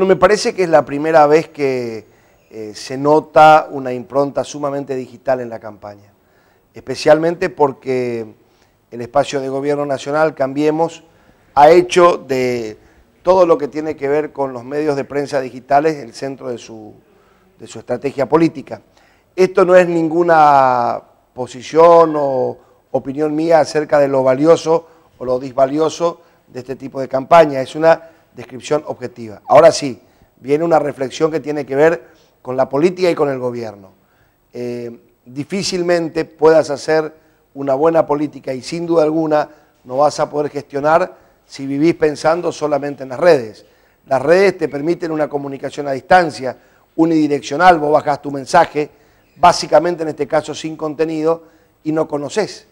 Bueno, me parece que es la primera vez que eh, se nota una impronta sumamente digital en la campaña, especialmente porque el espacio de gobierno nacional, Cambiemos, ha hecho de todo lo que tiene que ver con los medios de prensa digitales el centro de su, de su estrategia política. Esto no es ninguna posición o opinión mía acerca de lo valioso o lo disvalioso de este tipo de campaña, es una descripción objetiva. Ahora sí, viene una reflexión que tiene que ver con la política y con el gobierno. Eh, difícilmente puedas hacer una buena política y sin duda alguna no vas a poder gestionar si vivís pensando solamente en las redes. Las redes te permiten una comunicación a distancia, unidireccional, vos bajás tu mensaje, básicamente en este caso sin contenido, y no conoces.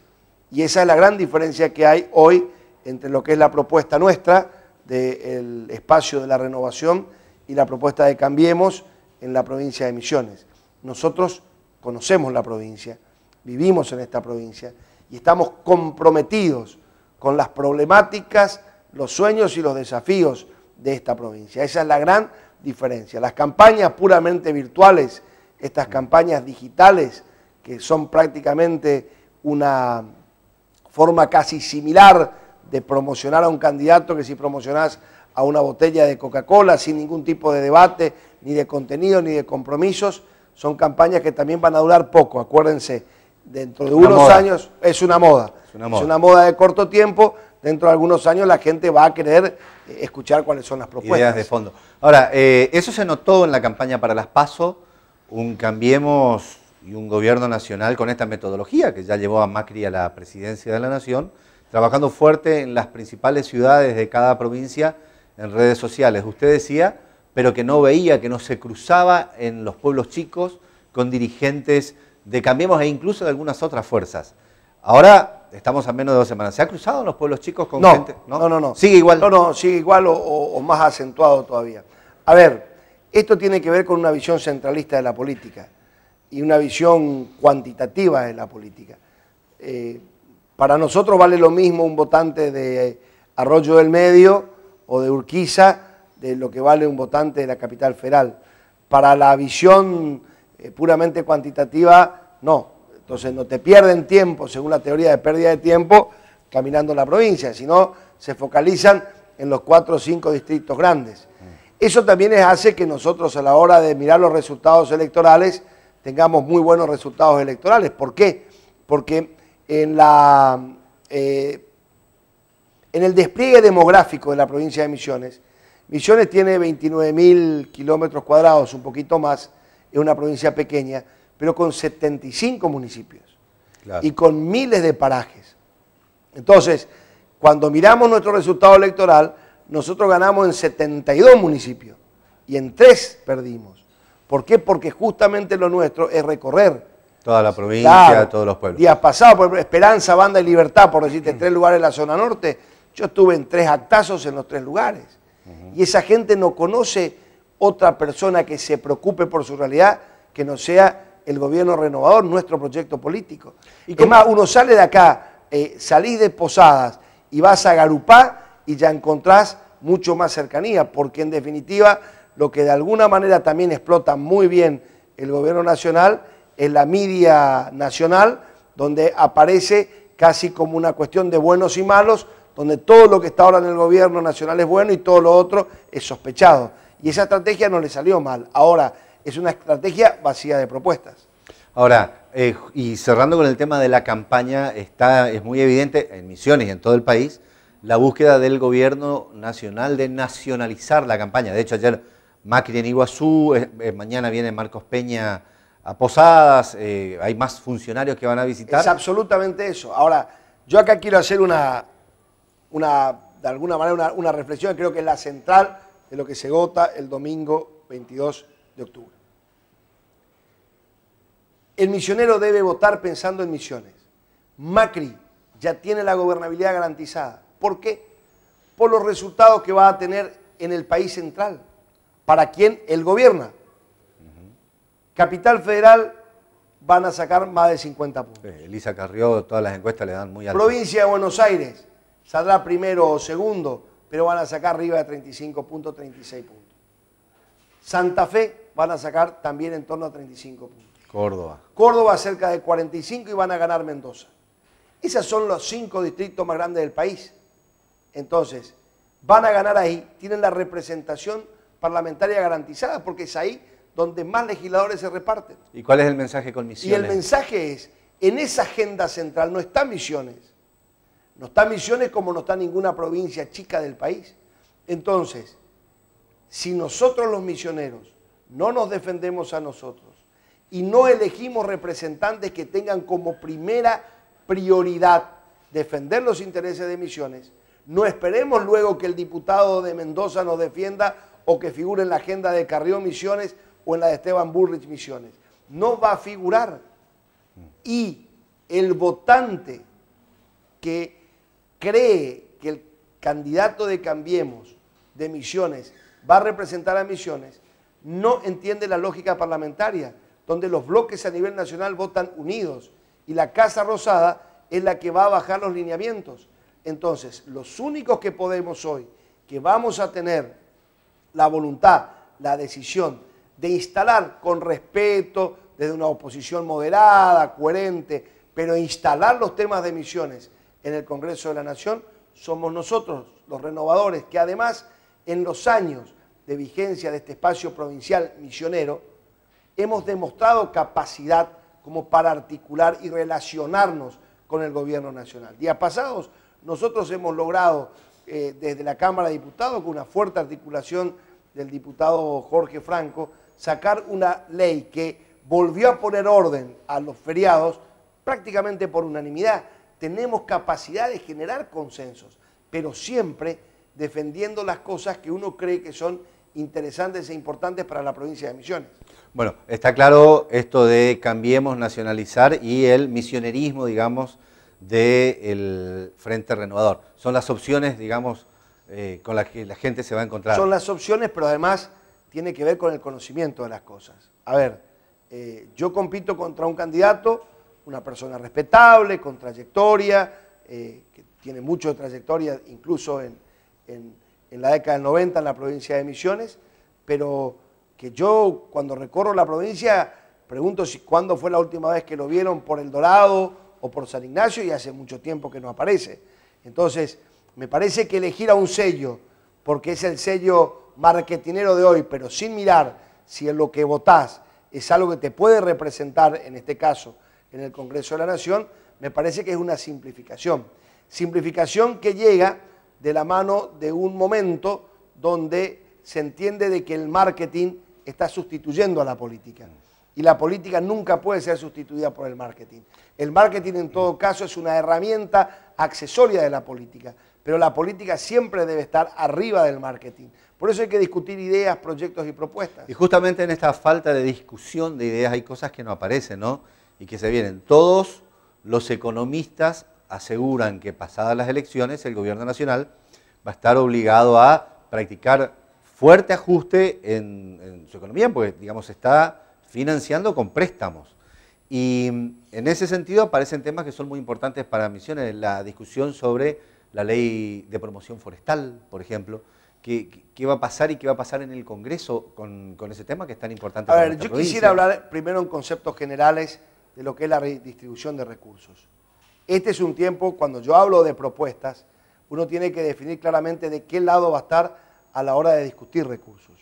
Y esa es la gran diferencia que hay hoy entre lo que es la propuesta nuestra del espacio de la renovación y la propuesta de Cambiemos en la provincia de Misiones. Nosotros conocemos la provincia, vivimos en esta provincia y estamos comprometidos con las problemáticas, los sueños y los desafíos de esta provincia. Esa es la gran diferencia. Las campañas puramente virtuales, estas campañas digitales, que son prácticamente una forma casi similar de promocionar a un candidato que si promocionás a una botella de Coca-Cola sin ningún tipo de debate, ni de contenido, ni de compromisos, son campañas que también van a durar poco, acuérdense, dentro de unos años es una, moda, es una moda, de corto tiempo, dentro de algunos años la gente va a querer eh, escuchar cuáles son las propuestas. de fondo. Ahora, eh, eso se notó en la campaña para las PASO, un Cambiemos y un gobierno nacional con esta metodología que ya llevó a Macri a la presidencia de la Nación, trabajando fuerte en las principales ciudades de cada provincia en redes sociales. Usted decía, pero que no veía, que no se cruzaba en los pueblos chicos con dirigentes de Cambiemos e incluso de algunas otras fuerzas. Ahora estamos a menos de dos semanas. ¿Se ha cruzado en los pueblos chicos con no, gente? No, no, no, ¿Sigue igual? No, no, sigue igual o, más acentuado todavía. A ver, esto tiene que ver con una visión centralista de la política y una visión cuantitativa de la política. Eh, para nosotros vale lo mismo un votante de Arroyo del Medio o de Urquiza de lo que vale un votante de la capital federal. Para la visión eh, puramente cuantitativa, no. Entonces no te pierden tiempo, según la teoría de pérdida de tiempo, caminando la provincia, sino se focalizan en los cuatro o cinco distritos grandes. Eso también hace que nosotros a la hora de mirar los resultados electorales tengamos muy buenos resultados electorales. ¿Por qué? Porque en, la, eh, en el despliegue demográfico de la provincia de Misiones. Misiones tiene 29.000 mil kilómetros cuadrados, un poquito más, es una provincia pequeña, pero con 75 municipios y con miles de parajes. Entonces, cuando miramos nuestro resultado electoral, nosotros ganamos en 72 municipios y en 3 perdimos. ¿Por qué? Porque justamente lo nuestro es recorrer Toda la provincia, todos los pueblos. Días pasado por Esperanza, Banda y Libertad, por decirte, mm. tres lugares en la zona norte. Yo estuve en tres actazos en los tres lugares. Y esa gente no conoce otra persona que se preocupe por su realidad que no sea el gobierno renovador, nuestro proyecto político. Y que más, uno sale de acá, eh, salís de Posadas y vas a Garupá y ya encontrás mucho más cercanía, porque en definitiva lo que de alguna manera también explota muy bien el gobierno nacional en la media nacional, donde aparece casi como una cuestión de buenos y malos, donde todo lo que está ahora en el gobierno nacional es bueno y todo lo otro es sospechado. Y esa estrategia no le salió mal. Ahora, es una estrategia vacía de propuestas. Ahora, eh, y cerrando con el tema de la campaña, está, es muy evidente en Misiones y en todo el país la búsqueda del gobierno nacional de nacionalizar la campaña. De hecho, ayer Macri en Iguazú, mañana viene Marcos Peña a posadas, eh, hay más funcionarios que van a visitar. Es absolutamente eso. Ahora, yo acá quiero hacer una, una de alguna manera, una, reflexión creo que es la central de lo que se vota el domingo 22 de octubre. El misionero debe votar pensando en misiones. Macri ya tiene la gobernabilidad garantizada. ¿Por qué? Por los resultados que va a tener en el país central, para quién él gobierna. Capital Federal van a sacar más de 50 puntos. Eh, Elisa Carrió, todas las encuestas le dan muy alto. Provincia de Buenos Aires saldrá primero o segundo, pero van a sacar arriba de 35 puntos, 36 puntos. Santa Fe van a sacar también en torno a 35 puntos. Córdoba. Córdoba cerca de 45 y van a ganar Mendoza. Esos son los cinco distritos más grandes del país. Entonces, van a ganar ahí, tienen la representación parlamentaria garantizada, porque es ahí donde más legisladores se reparten. ¿Y cuál es el mensaje con Misiones? Y el mensaje es, en esa agenda central no está Misiones, no está Misiones como no está ninguna provincia chica del país. Entonces, si nosotros los misioneros no nos defendemos a nosotros y no elegimos representantes que tengan como primera prioridad defender los intereses de Misiones, no esperemos luego que el diputado de Mendoza nos defienda o que figure en la agenda de Carrió Misiones o en la de Esteban Burrich Misiones. No va a figurar. Y el votante que cree que el candidato de Cambiemos de Misiones va a representar a Misiones, no entiende la lógica parlamentaria, donde los bloques a nivel nacional votan unidos y la Casa Rosada es la que va a bajar los lineamientos. Entonces, los únicos que podemos hoy, que vamos a tener la voluntad, la decisión de instalar con respeto, desde una oposición moderada, coherente, pero instalar los temas de misiones en el Congreso de la Nación, somos nosotros los renovadores, que además en los años de vigencia de este espacio provincial misionero, hemos demostrado capacidad como para articular y relacionarnos con el gobierno nacional. Días pasados nosotros hemos logrado eh, desde la Cámara de Diputados, con una fuerte articulación del diputado Jorge Franco, sacar una ley que volvió a poner orden a los feriados prácticamente por unanimidad. Tenemos capacidad de generar consensos, pero siempre defendiendo las cosas que uno cree que son interesantes e importantes para la provincia de Misiones. Bueno, está claro esto de cambiemos, nacionalizar y el misionerismo, digamos, del el Frente Renovador. Son las opciones, digamos, eh, con las que la gente se va a encontrar. Son las opciones, pero además tiene que ver con el conocimiento de las cosas. A ver, eh, yo compito contra un candidato, una persona respetable, con trayectoria, eh, que tiene mucho trayectoria incluso en, la década del 90 en la provincia de Misiones, pero que yo cuando recorro la provincia pregunto si cuándo fue la última vez que lo vieron por El Dorado o por San Ignacio y hace mucho tiempo que no aparece. Entonces, me parece que elegir a un sello, porque es el sello marketinero de hoy, pero sin mirar si lo que votás es algo que te puede representar, en este caso, en el Congreso de la Nación, me parece que es una simplificación. Simplificación que llega de la mano de un momento donde se entiende de que el marketing está sustituyendo a la política. Y la política nunca puede ser sustituida por el marketing. El marketing en todo caso es una herramienta accesoria de la política pero la política siempre debe estar arriba del marketing. Por eso hay que discutir ideas, proyectos y propuestas. Y justamente en esta falta de discusión de ideas hay cosas que no aparecen, ¿no? Y que se vienen. Todos los economistas aseguran que pasadas las elecciones el gobierno nacional va a estar obligado a practicar fuerte ajuste en, su economía, porque digamos se está financiando con préstamos. Y en ese sentido aparecen temas que son muy importantes para Misiones, la discusión sobre la ley de promoción forestal, por ejemplo. ¿Qué, va a pasar y qué va a pasar en el Congreso con, ese tema que es tan importante? A ver, yo quisiera hablar primero en conceptos generales de lo que es la redistribución de recursos. Este es un tiempo, cuando yo hablo de propuestas, uno tiene que definir claramente de qué lado va a estar a la hora de discutir recursos.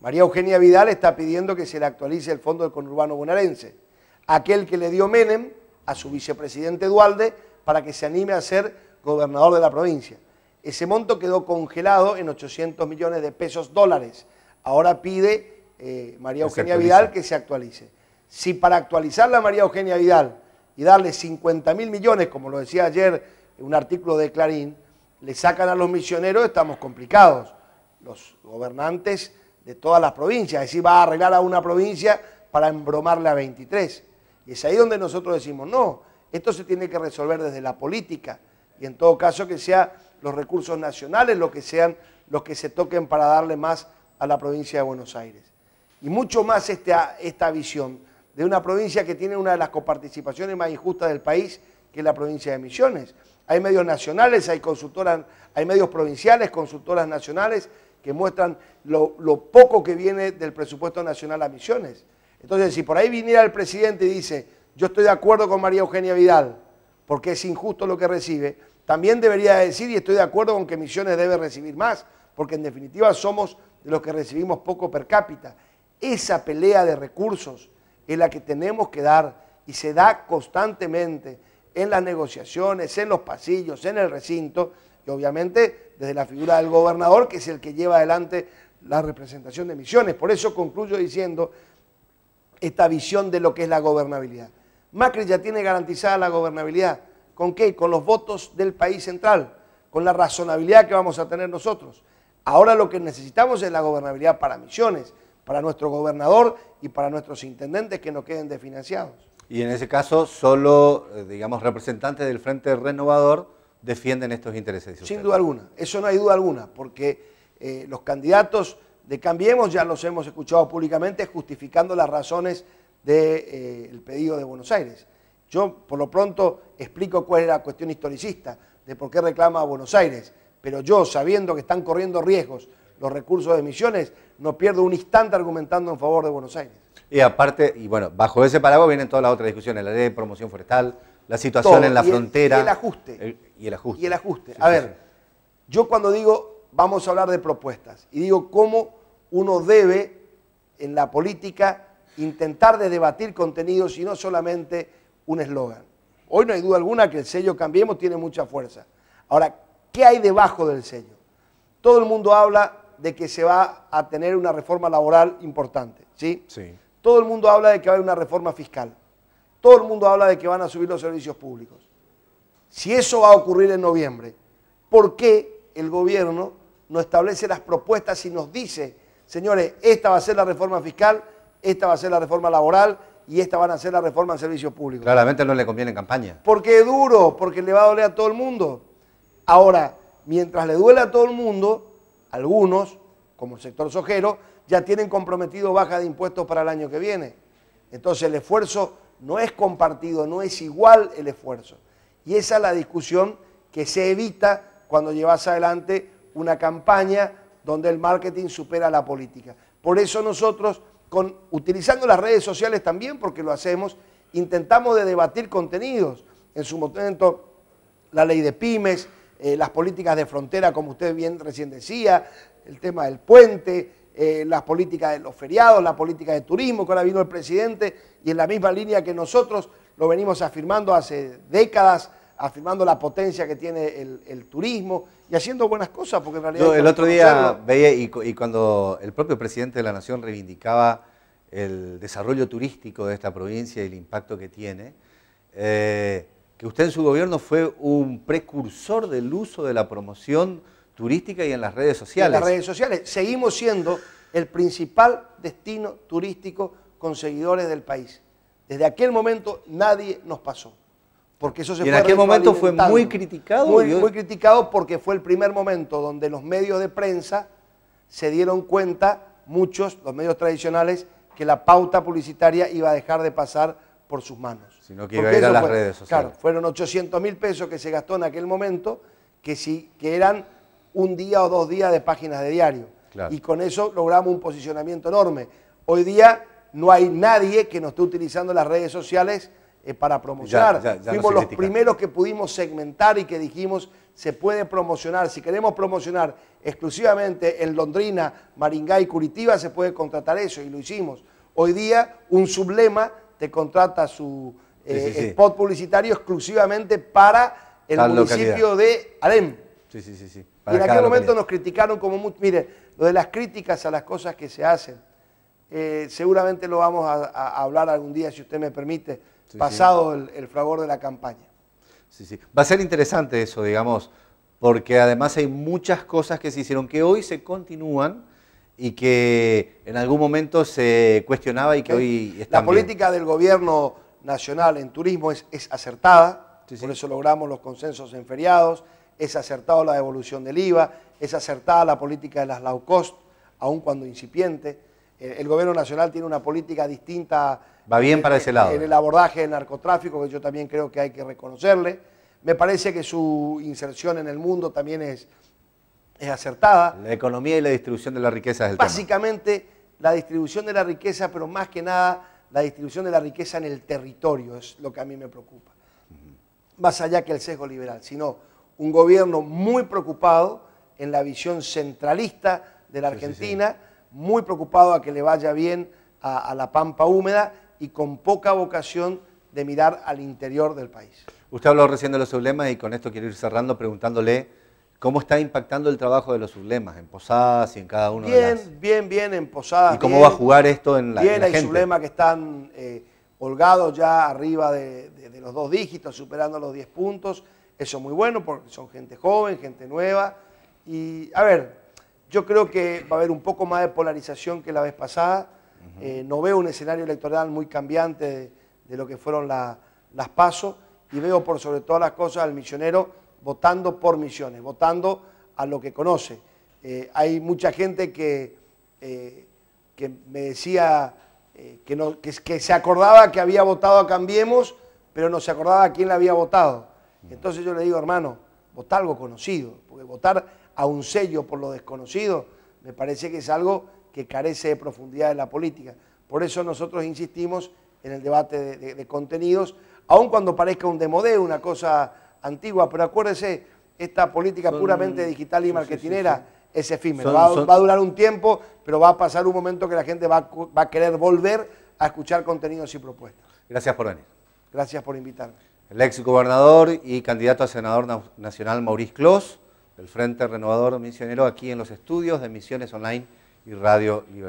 María Eugenia Vidal está pidiendo que se le actualice el fondo del conurbano bonaerense, aquel que le dio Menem a su vicepresidente Dualde para que se anime a hacer gobernador de la provincia. Ese monto quedó congelado en 800 millones de pesos dólares. Ahora pide eh, María Eugenia Vidal que se actualice. Si para actualizarla María Eugenia Vidal y darle 50 mil millones, como lo decía ayer un artículo de Clarín, le sacan a los misioneros, estamos complicados. Los gobernantes de todas las provincias, es decir, va a arreglar a una provincia para embromarle a 23. Y es ahí donde nosotros decimos, no, esto se tiene que resolver desde la política, y en todo caso que sean los recursos nacionales los que sean los que se toquen para darle más a la provincia de Buenos Aires. Y mucho más esta, esta visión de una provincia que tiene una de las coparticipaciones más injustas del país, que es la provincia de Misiones. Hay medios nacionales, hay consultoras, hay medios provinciales, consultoras nacionales que muestran lo, lo poco que viene del presupuesto nacional a Misiones. Entonces, si por ahí viniera el presidente y dice, yo estoy de acuerdo con María Eugenia Vidal, porque es injusto lo que recibe, también debería decir, y estoy de acuerdo con que Misiones debe recibir más, porque en definitiva somos de los que recibimos poco per cápita. Esa pelea de recursos es la que tenemos que dar y se da constantemente en las negociaciones, en los pasillos, en el recinto, y obviamente desde la figura del gobernador, que es el que lleva adelante la representación de Misiones. Por eso concluyo diciendo esta visión de lo que es la gobernabilidad. Macri ya tiene garantizada la gobernabilidad. ¿Con qué? Con los votos del país central, con la razonabilidad que vamos a tener nosotros. Ahora lo que necesitamos es la gobernabilidad para Misiones, para nuestro gobernador y para nuestros intendentes que no queden desfinanciados. Y en ese caso, solo, eh, digamos, representantes del Frente Renovador defienden estos intereses. Sin duda alguna, eso no hay duda alguna, porque eh, los candidatos de Cambiemos ya los hemos escuchado públicamente justificando las razones del eh, pedido de Buenos Aires. Yo, por lo pronto, explico cuál es la cuestión historicista de por qué reclama a Buenos Aires, pero yo, sabiendo que están corriendo riesgos los recursos de emisiones, no pierdo un instante argumentando en favor de Buenos Aires. Y aparte, y bueno, bajo ese paraguas vienen todas las otras discusiones, la ley de promoción forestal, la situación en la frontera. y el ajuste. y el ajuste. a ver, yo cuando digo vamos a hablar de propuestas y digo cómo uno debe en la política intentar de debatir contenidos y no solamente un eslogan. Hoy no hay duda alguna que el sello Cambiemos tiene mucha fuerza. Ahora, ¿qué hay debajo del sello? Todo el mundo habla de que se va a tener una reforma laboral importante, ¿sí? Sí. Todo el mundo habla de que va a haber una reforma fiscal. Todo el mundo habla de que van a subir los servicios públicos. Si eso va a ocurrir en noviembre, ¿por qué el gobierno no establece las propuestas y nos dice, señores, esta va a ser la reforma fiscal, esta va a ser la reforma laboral y esta van a ser la reforma en servicios públicos. Claramente no le conviene campaña. Porque duro, porque le va a doler a todo el mundo. Ahora, mientras le duele a todo el mundo, algunos, como el sector sojero, ya tienen comprometido baja de impuestos para el año que viene. Entonces el esfuerzo no es compartido, no es igual el esfuerzo. Y esa es la discusión que se evita cuando llevas adelante una campaña donde el marketing supera la política. Por eso nosotros utilizando las redes sociales también, porque lo hacemos, intentamos de debatir contenidos. En su momento, la ley de pymes, eh, las políticas de frontera, como usted bien recién decía, el tema del puente, eh, las políticas de los feriados, la política de turismo, que ahora vino el presidente, y en la misma línea que nosotros lo venimos afirmando hace décadas, afirmando la potencia que tiene el, turismo y haciendo buenas cosas, porque el otro día veía y, cuando el propio presidente de la Nación reivindicaba el desarrollo turístico de esta provincia y el impacto que tiene, eh, que usted en su gobierno fue un precursor del uso de la promoción turística y en las redes sociales. en las redes sociales. Seguimos siendo el principal destino turístico con seguidores del país. Desde aquel momento nadie nos pasó. Porque eso se en aquel momento fue muy criticado. Muy, muy criticado porque fue el primer momento donde los medios de prensa se dieron cuenta, muchos, los medios tradicionales, que la pauta publicitaria iba a dejar de pasar por sus manos. Sino que iba a ir a las redes sociales. Claro, fueron 800 mil pesos que se gastó en aquel momento, que, si, que eran un día o dos días de páginas de diario. Y con eso logramos un posicionamiento enorme. Hoy día no hay nadie que no esté utilizando las redes sociales eh, para promocionar. Fuimos los primeros que pudimos segmentar y que dijimos se puede promocionar. Si queremos promocionar exclusivamente en Londrina, Maringá y Curitiba, se puede contratar eso y lo hicimos. Hoy día un sublema te contrata su eh, spot publicitario exclusivamente para el municipio de Alem. Sí, sí, sí. sí. y en aquel momento nos criticaron como... mucho. mire, lo de las críticas a las cosas que se hacen, eh, seguramente lo vamos a hablar algún día, si usted me permite pasado El, fragor de la campaña. Sí, sí. Va a ser interesante eso, digamos, porque además hay muchas cosas que se hicieron que hoy se continúan y que en algún momento se cuestionaba y que hoy están La política del gobierno nacional en turismo es, acertada, por eso logramos los consensos en feriados, es acertada la devolución del IVA, es acertada la política de las low cost, aun cuando incipiente el gobierno nacional tiene una política distinta. Va bien para ese lado. En el abordaje del narcotráfico, que yo también creo que hay que reconocerle. Me parece que su inserción en el mundo también es, es acertada. La economía y la distribución de la riqueza es el Básicamente, la distribución de la riqueza, pero más que nada, la distribución de la riqueza en el territorio es lo que a mí me preocupa. Más allá que el sesgo liberal, sino un gobierno muy preocupado en la visión centralista de la Argentina muy preocupado a que le vaya bien a, la pampa húmeda y con poca vocación de mirar al interior del país. Usted habló recién de los sublemas y con esto quiero ir cerrando preguntándole cómo está impactando el trabajo de los sublemas en Posadas y en cada uno de las... Bien, bien, bien, en Posadas. ¿Y cómo va a jugar esto en la Bien, hay sublemas que están eh, holgados ya arriba de, de, los dos dígitos, superando los 10 puntos. Eso es muy bueno porque son gente joven, gente nueva. Y, a ver, yo creo que va a haber un poco más de polarización que la vez pasada. Eh, no veo un escenario electoral muy cambiante de, lo que fueron las pasos y veo por sobre todas las cosas al misionero votando por misiones, votando a lo que conoce. Eh, hay mucha gente que, eh, que me decía que, se acordaba que había votado a Cambiemos, pero no se acordaba a quién le había votado. Entonces yo le digo, hermano, votar algo conocido, porque votar a un sello por lo desconocido, me parece que es algo que carece de profundidad en la política. Por eso nosotros insistimos en el debate de, contenidos, aun cuando parezca un demodé, una cosa antigua, pero acuérdese, esta política puramente digital y marketinera es efímera. Va, a durar un tiempo, pero va a pasar un momento que la gente va, va a querer volver a escuchar contenidos y propuestas. Gracias por venir. Gracias por invitarme. El ex gobernador y candidato a senador nacional Maurice Clos. El Frente Renovador Misionero aquí en los estudios de Misiones Online y Radio Libertad.